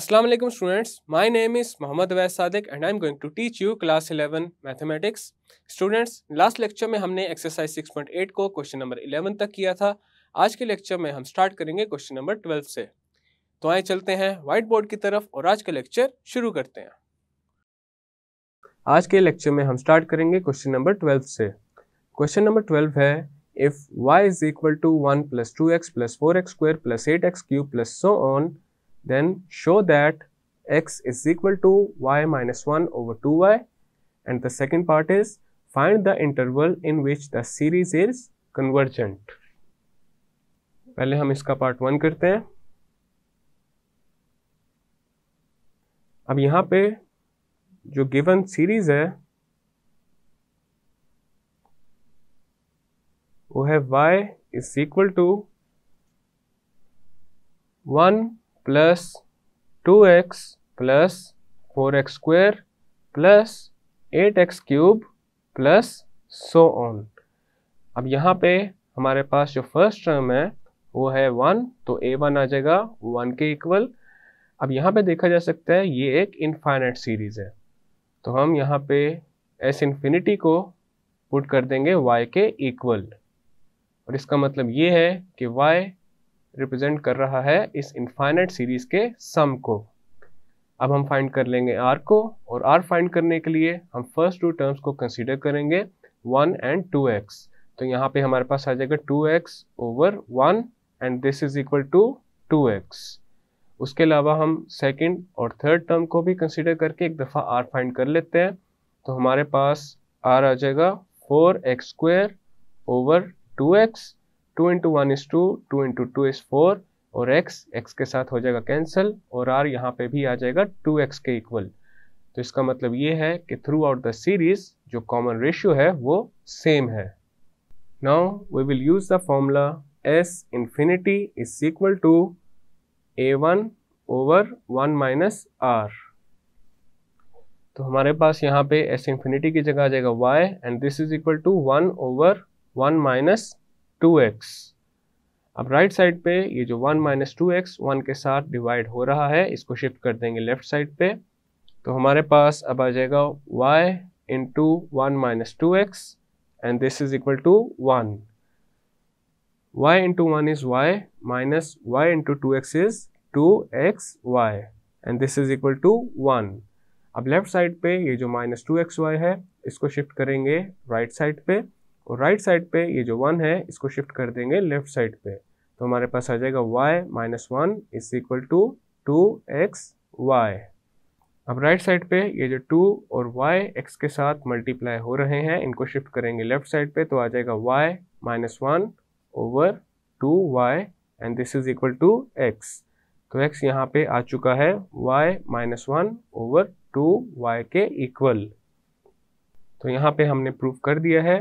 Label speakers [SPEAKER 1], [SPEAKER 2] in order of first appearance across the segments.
[SPEAKER 1] Aslam students my name is Mohammad Awais Sadak and I am going to teach you class 11 mathematics students last lecture में हमने exercise 6.8 को question number 11 तक किया था आज के लेक्चर में हम स्टार्ट करेंगे क्वेश्चन नंबर 12 से तो आए चलते हैं व्हाइट बोर्ड की तरफ और आज का लेक्चर शुरू करते हैं आज के लेक्चर में हम स्टार्ट करेंगे क्वेश्चन नंबर ट्वेल्थ से क्वेश्चन नंबर ट्वेल्व है if Y is equal to one plus so on then show that x is equal to y minus 1 over 2y and the second part is find the interval in which the series is convergent पहले हम इसका part one करते हैं अब यहाँ पे जो given series है वो है y is equal to one plus two X plus four X square plus eight X cube plus so on अब यहाँ पे हमारे पास जो फर्स्ट टर्म है वो है वन तो ए वन आ जाएगा वन के इक्वल अब यहाँ पे देखा जा सकता है ये एक इनफाइनाइट सीरीज़ है तो हम यहाँ पे एस इन्फिनिटी को पुट कर देंगे वाई के इक्वल और इसका मतलब ये है कि वाई रिप्रेजेंट कर रहा है इस इनफाइनाइट सीरीज के सम को अब हम फाइंड कर लेंगे आर को और आर फाइंड करने के लिए हम फर्स्ट टू टर्म्स को कंसिडर करेंगे वन एंड टू एक्स तो यहाँ पे हमारे पास आ जाएगा two X over one and this is equal to two X उसके अलावा हम सेकंड और थर्ड टर्म को भी कंसिडर करके एक दफ़ा आर फाइंड कर लेते हैं तो हमारे पास आर आ जाएगा four X square over two X two into one is two two into two is four और x x के साथ हो जाएगा कैंसिल और r यहाँ पे भी आ जाएगा टू एक्स के इक्वल तो इसका मतलब ये है कि थ्रू आउट द सीरीज जो कॉमन रेशियो है वो सेम है now we will use the formula s infinity is equal to A one over one minus are तो हमारे पास यहाँ पे s इन्फिनिटी की जगह आ जाएगा y and this is equal to one over one minus two X अब right side पे ये जो one minus two X one के साथ डिवाइड हो रहा है इसको शिफ्ट कर देंगे लेफ्ट साइड पे तो हमारे पास अब आ जाएगा Y into one minus two X and this is equal to one y into 1 is y minus y into 2x is 2xy and this is equal to 1. Equal to one अब left side पे ये जो minus two X Y है इसको shift करेंगे right right side पे और right side पे ये जो वन है इसको शिफ्ट कर देंगे लेफ्ट साइड पे तो हमारे पास आ जाएगा Y minus one is equal to two X Y अब राइट साइड पे ये जो टू और वाई एक्स के साथ मल्टीप्लाई हो रहे हैं इनको शिफ्ट करेंगे लेफ्ट साइड पे तो आ जाएगा Y minus one over two Y and this is equal to x तो एक्स यहाँ पे आ चुका है Y minus one over two Y के इक्वल तो यहाँ पे हमने प्रूव कर दिया है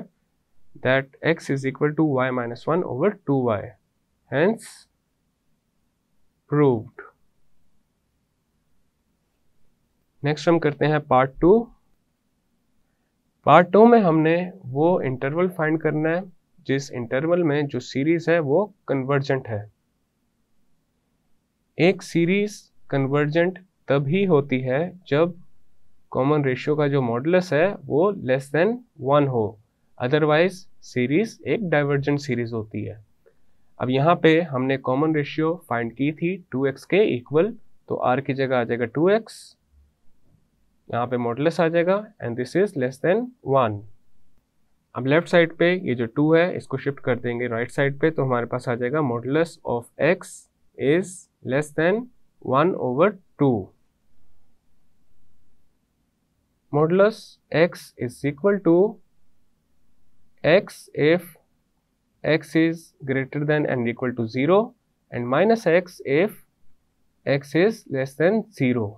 [SPEAKER 1] that x is equal to y minus 1 over 2y. Hence, proved. Next हम करते हैं पार्ट टू पार्ट टू में हमने वो इंटरवल फाइंड करना है जिस इंटरवल में जो सीरीज है वो कन्वर्जेंट है एक सीरीज कन्वर्जेंट तभी होती है जब कॉमन रेशियो का जो मॉडलस है वो लेस देन वन हो अदरवाइज सीरीज एक डाइवर्जेंट सीरीज होती है अब यहाँ पे हमने कॉमन रेशियो फाइंड की थी 2x के इक्वल तो r की जगह आ जाएगा 2x यहाँ पे मॉडलस आ जाएगा and this is less than one अब लेफ्ट साइड पे ये जो टू है इसको शिफ्ट कर देंगे राइट right साइड पे तो हमारे पास आ जाएगा modulus of X is less than one over two modulus X is equal to x if x is greater than and equal to 0 and minus x if x is less than 0.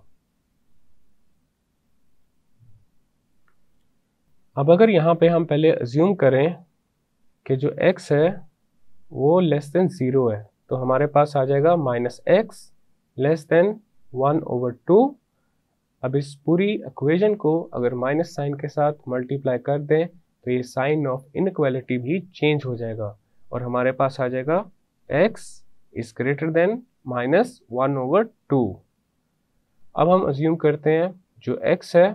[SPEAKER 1] अब अगर यहाँ पे हम पहले assume करें कि जो x है वो लेस देन ज़ीरो है तो हमारे पास आ जाएगा minus x less than one over two अब इस पूरी इक्वेशन को अगर माइनस साइन के साथ मल्टीप्लाई कर दें तो ये साइन ऑफ इनक्वालिटी भी चेंज हो जाएगा और हमारे पास आ जाएगा x is greater than minus one over two अब हम अज्यूम करते हैं जो x है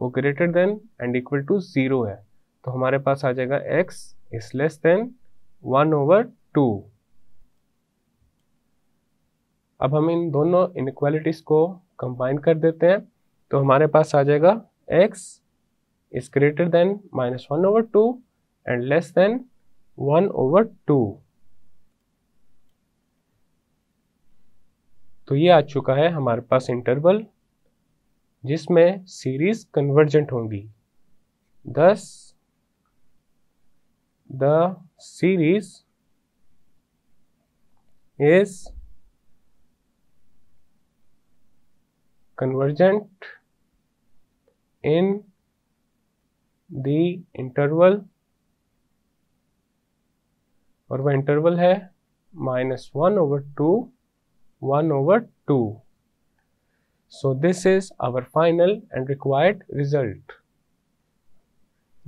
[SPEAKER 1] वो greater than and equal to zero है तो हमारे पास आ जाएगा x is less than one over two अब हम इन दोनों इनक्वालिटीज़ को कंबाइन कर देते हैं तो हमारे पास आ जाएगा x is greater than minus 1 over 2 and less than 1 over 2. तो ये आ चुका है हमारे पास इंटरवल जिसमें सीरीज कन्वर्जेंट होंगी thus the series is convergent in the interval और वह इंटरवल है minus 1 over 2 1 over 2 so this is our final and required result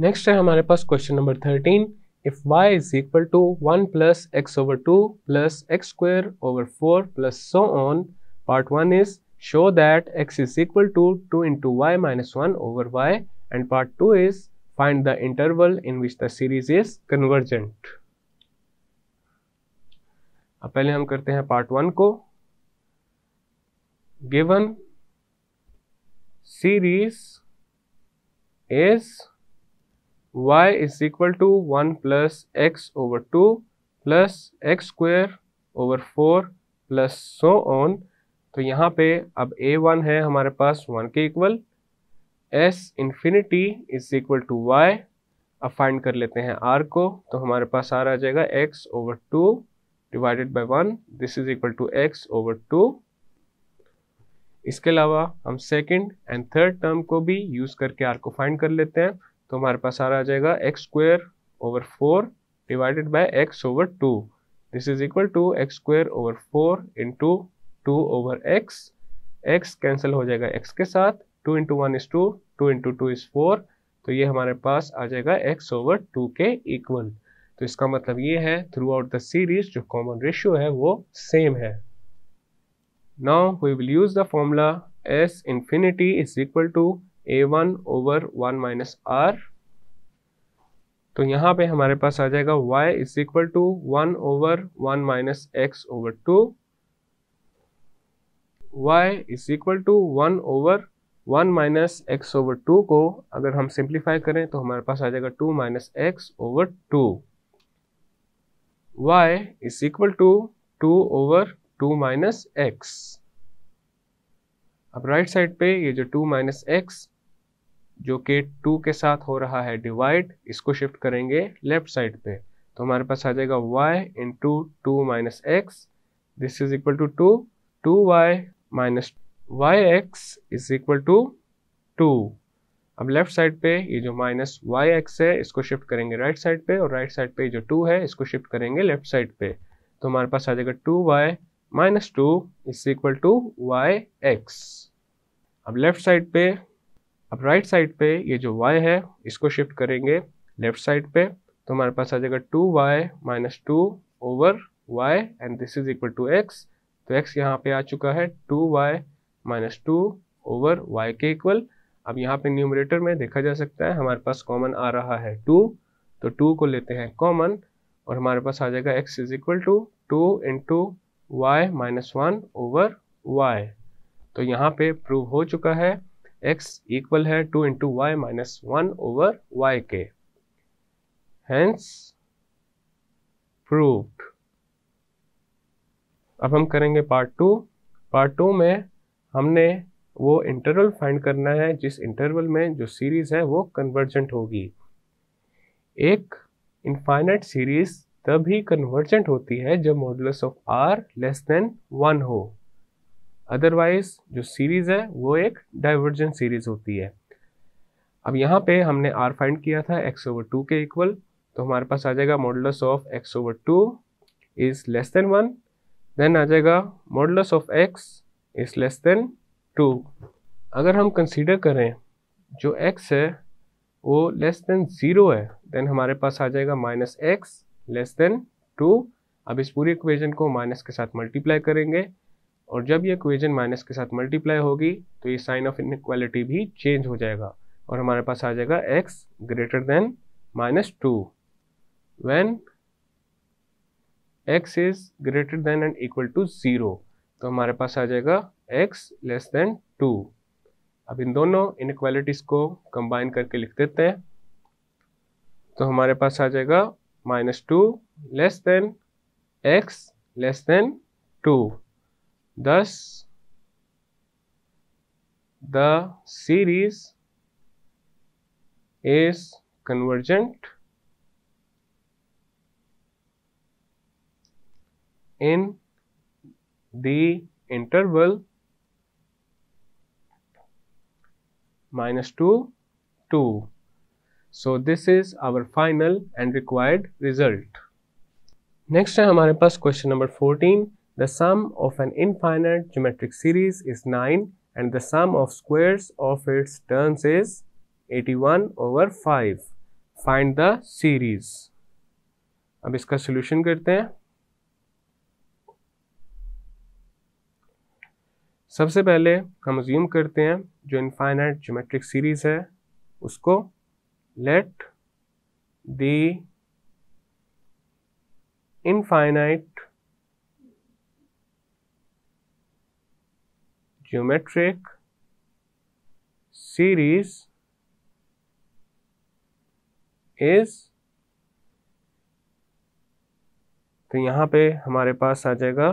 [SPEAKER 1] next next है हमारे पास question number 13 if y is equal to 1 plus x over 2 plus x square over 4 plus so on part 1 is show that x is equal to 2 into y minus 1 over y and part 2 is Find the interval in which the series is convergent. अब पहले हम करते हैं part one को given series is y is equal to 1 plus x over 2 plus x square over 4 plus so on तो यहाँ पे अब a1 है हमारे पास 1 के equal S infinity is equal to Y अब फाइंड कर लेते हैं आर को तो हमारे पास आर आ जाएगा X over two divided by one this is equal to X over two इसके अलावा हम सेकेंड एंड थर्ड टर्म को भी यूज करके आर को फाइंड कर लेते हैं तो हमारे पास आर आ जाएगा X square over four divided by X over two this is equal to X square over four into two over X X cancel हो जाएगा एक्स के साथ two into one is two two into two is four तो ये हमारे पास आ जाएगा एक्स ओवर टू के इक्वल तो इसका मतलब ये है थ्रू आउट द सीरीज जो कॉमन रेशियो है वो सेम है now we will use the formula S infinity is equal to A one over one minus are तो यहाँ पे हमारे पास आ जाएगा y is equal to one over one minus X over two y is equal to one over one minus X over two को अगर हम सिंप्लीफाई करें तो हमारे पास आ जाएगा two minus X over two Y is equal to two over two minus X अब राइट साइड पे ये जो टू माइनस एक्स जो कि टू के साथ हो रहा है डिवाइड इसको शिफ्ट करेंगे लेफ्ट साइड पे तो हमारे पास आ जाएगा Y into two minus X this is equal to two two Y minus y x is equal to two अब लेफ्ट साइड पे ये जो माइनस y x है इसको शिफ्ट करेंगे राइट right साइड पे और राइट right साइड पे जो टू है इसको शिफ्ट करेंगे लेफ्ट साइड पे तो हमारे पास आ जाएगा two Y minus two is equal to Y X अब लेफ्ट साइड पे अब राइट right साइड पे ये जो y है इसको शिफ्ट करेंगे लेफ्ट साइड पे तो हमारे पास आ जाएगा two Y minus two over y and this is equal to x तो x यहाँ पे आ चुका है two Y minus two over y के इक्वल अब यहाँ पे न्यूमरेटर में देखा जा सकता है हमारे पास कॉमन आ रहा है टू तो टू को लेते हैं कॉमन और हमारे पास आ जाएगा x is equal to two into y minus one over y तो यहाँ पे प्रूव हो चुका है एक्स इक्वल है two into y minus one over y के हेंस प्रूव्ड अब हम करेंगे पार्ट टू पार्ट टू में हमने वो इंटरवल फाइंड करना है जिस इंटरवल में जो सीरीज़ है वो कन्वर्जेंट होगी एक इनफाइनाइट सीरीज़ तभी कन्वर्जेंट होती है जब modulus of r less than one हो अदरवाइज जो सीरीज़ है वो एक डाइवर्जेंट सीरीज़ होती है अब यहाँ पे हमने आर फाइंड किया था एक्स ओवर टू के इक्वल तो हमारे पास आ जाएगा modulus of x over two is less than one then आ जाएगा modulus of x is less than two अगर हम कंसीडर करें जो एक्स है वो लेस देन ज़ीरो है देन हमारे पास आ जाएगा minus x less than two अब इस पूरी इक्वेजन को माइनस के साथ मल्टीप्लाई करेंगे और जब ये इक्वेजन माइनस के साथ मल्टीप्लाई होगी तो ये साइन ऑफ इनक्वालिटी भी चेंज हो जाएगा और हमारे पास आ जाएगा x greater than minus two when x is greater than and equal to zero तो हमारे पास आ जाएगा x लेस देन टू अब इन दोनों इन को कंबाइन करके लिख देते हैं तो हमारे पास आ जाएगा minus two less than x less than two thus the series is convergent in the interval minus 2 2 so this is our final and required result next है hamare पास question number 14 the sum of an infinite geometric series is 9 and the sum of squares of its terms is 81 over 5 find the series ab iska solution karte hain सबसे पहले हम ज्यूम करते हैं जो infinite geometric series है उसको let the infinite geometric series is तो यहां पे हमारे पास आ जाएगा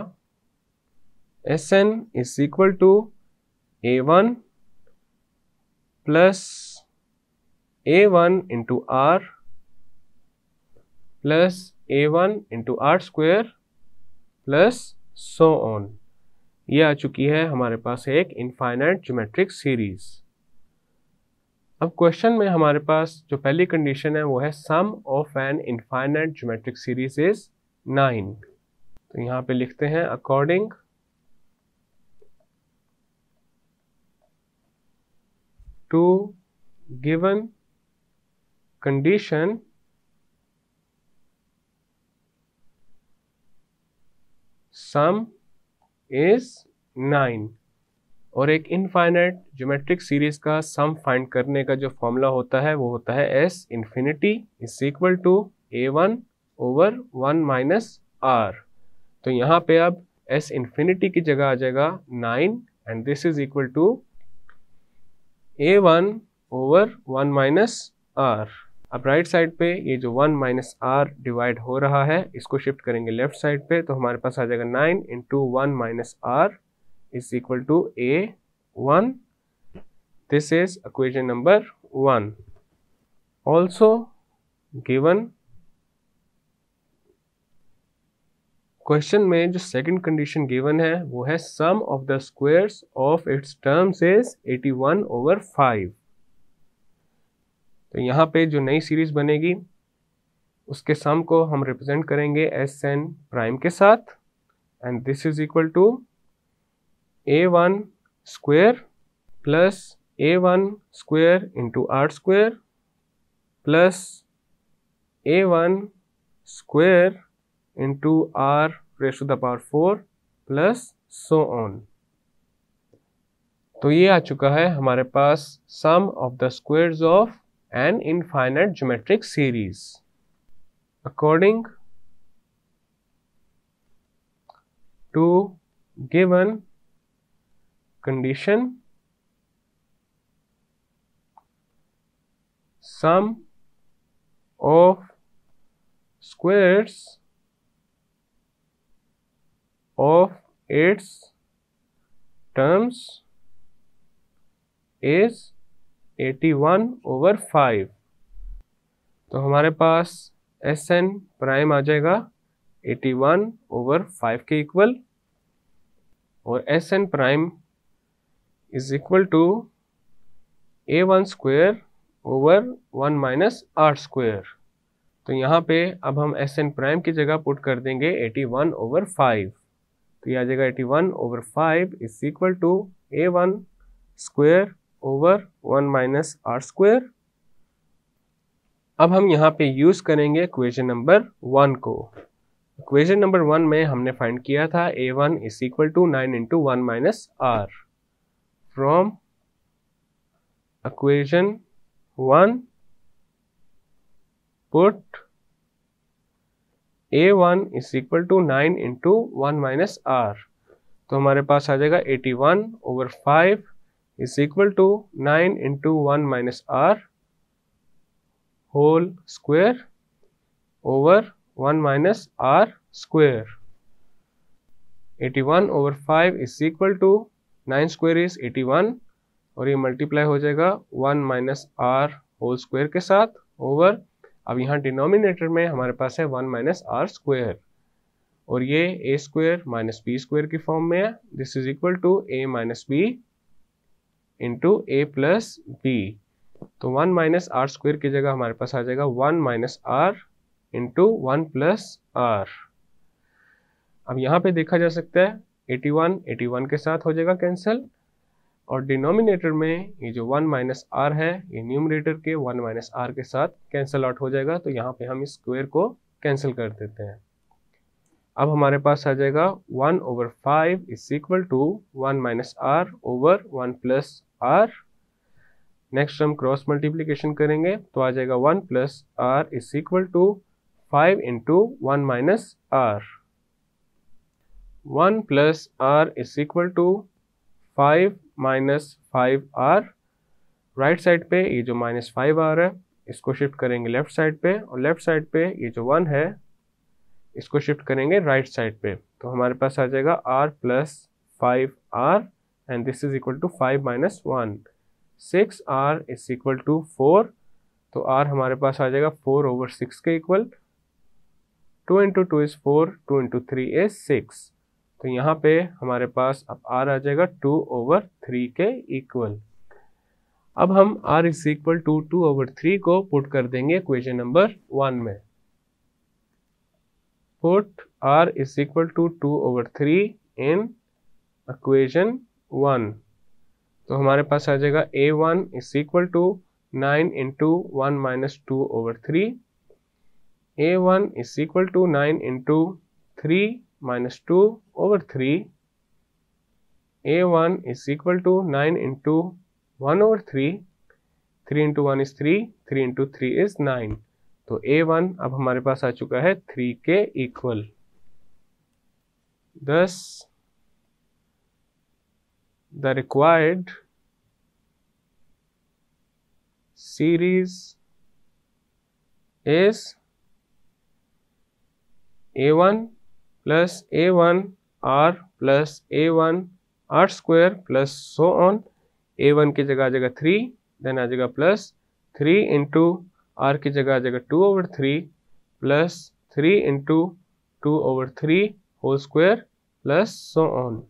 [SPEAKER 1] s n is equal to A one plus a one into r plus a one into r square plus so on ये आ चुकी है हमारे पास एक इनफाइनाइट ज्योमेट्रिक सीरीज अब क्वेश्चन में हमारे पास जो पहली कंडीशन है वो है sum of an infinite geometric series is nine तो यहाँ पे लिखते हैं according to given condition sum is nine और एक इनफाइनाइट ज्योमेट्रिक सीरीज का सम फाइंड करने का जो फॉर्मूला होता है वो होता है s infinity is equal to A one over one minus are तो यहां पे अब एस इन्फिनिटी की जगह आ जाएगा nine and this is equal to A one over one minus r अब राइट right साइड पे ये जो वन माइनस आर डिवाइड हो रहा है इसको शिफ्ट करेंगे लेफ्ट साइड पे तो हमारे पास आ जाएगा nine into one minus r is equal to A one this is equation number one also given question में जो सेकंड कंडीशन गिवन है वो है sum of the squares of its terms is 81 over 5 तो यहाँ पे जो नई सीरीज बनेगी उसके सम को हम रिप्रेजेंट करेंगे एस एन प्राइम के साथ and this is equal to A one square plus a one square into r square plus a one square into r raised to the power 4 plus so on तो ये आ चुका है हमारे पास sum of the squares of an infinite geometric series according to given condition sum of squares of its terms is 81 over 5 तो हमारे पास एस एन प्राइम आ जाएगा 81 ओवर फाइव के इक्वल और s n prime is equal to A one square over one minus r square तो यहाँ पे अब हम एस एन प्राइम की जगह पुट कर देंगे 81 ओवर फाइव तो ये आ जाएगा eighty one over five is equal to A one square over one minus r square अब हम यहाँ पे यूज़ करेंगे क्वेश्चन नंबर वन को क्वेश्चन नंबर वन में हमने फाइंड किया था a one is equal to nine into one minus r from equation one put a one is equal to nine into one minus are तो हमारे पास आ जाएगा eighty one over five is equal to nine into one minus r whole square over one minus r square eighty one over five is equal to nine square is eighty one और ये multiply हो जाएगा one minus r whole square के साथ over अब यहाँ denominator में हमारे पास है वन माइनस आर स्क्वेयर और ये a square minus b square की फॉर्म में है this is equal to a minus b into a plus b तो वन माइनस आर स्क्वेयर की जगह हमारे पास आ जाएगा one minus r into one plus r अब यहाँ पे देखा जा सकता है 81 81 के साथ हो जाएगा कैंसिल और डिनोमिनेटर में ये जो वन माइनस आर है ये न्यूमरेटर के वन माइनस आर के साथ कैंसिल आउट हो जाएगा तो यहाँ पे हम इस स्क्वेयर को कैंसिल कर देते हैं अब हमारे पास आ जाएगा one over five is equal to one minus r over one plus r next हम क्रॉस मल्टीप्लीकेशन करेंगे तो आ जाएगा one plus r is equal to five into one minus r one plus r is equal to five minus five r right side पे ये जो minus five are है इसको शिफ्ट करेंगे लेफ्ट साइड पे और लेफ्ट साइड पे ये जो वन है इसको शिफ्ट करेंगे राइट right साइड पे तो हमारे पास आ जाएगा r plus five r and this is equal to five minus one six r is equal to four तो आर हमारे पास आ जाएगा फोर ओवर सिक्स के equal to into two is four two into three is six तो यहाँ पे हमारे पास अब आर आ जाएगा टू ओवर थ्री के इक्वल अब हम r is equal to two over three को पुट कर देंगे क्वेश्चन नंबर वन में put r is equal to two over three in question one तो हमारे पास आ जाएगा a one is equal to nine into one minus two over three a one is equal to nine into three minus 2 over 3 a1 is equal to 9 into 1 over 3 3 into 1 is 3 3 into 3 is 9 तो a1 अब हमारे पास आ चुका है 3 के equal thus the required series is a1 plus a1 r plus a1 r square plus so on a1 की जगह आ जाएगा थ्री देन आ जाएगा प्लस थ्री इंटू आर की जगह आ जाएगा two over three plus three into two over three whole square plus so on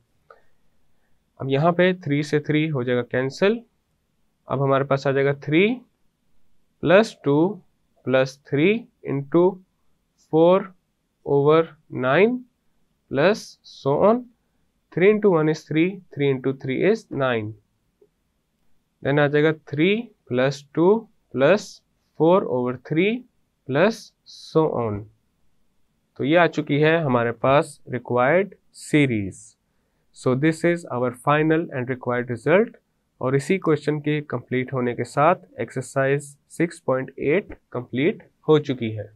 [SPEAKER 1] अब यहाँ पे थ्री से थ्री हो जाएगा कैंसिल अब हमारे पास आ जाएगा three plus two plus three into four over nine plus so on three into one is three three into three is nine then आ जाएगा three plus two plus four over three plus so on तो ये आ चुकी है हमारे पास required series so this is our final and required result और इसी क्वेश्चन के कंप्लीट होने के साथ एक्सरसाइज 6.8 कंप्लीट हो चुकी है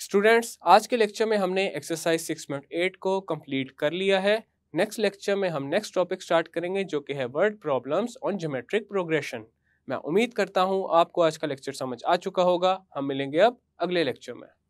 [SPEAKER 1] स्टूडेंट्स आज के लेक्चर में हमने एक्सरसाइज सिक्स पॉइंट एट को कंप्लीट कर लिया है नेक्स्ट लेक्चर में हम नेक्स्ट टॉपिक स्टार्ट करेंगे जो कि है word problems on geometric progression मैं उम्मीद करता हूँ आपको आज का लेक्चर समझ आ चुका होगा हम मिलेंगे अब अगले लेक्चर में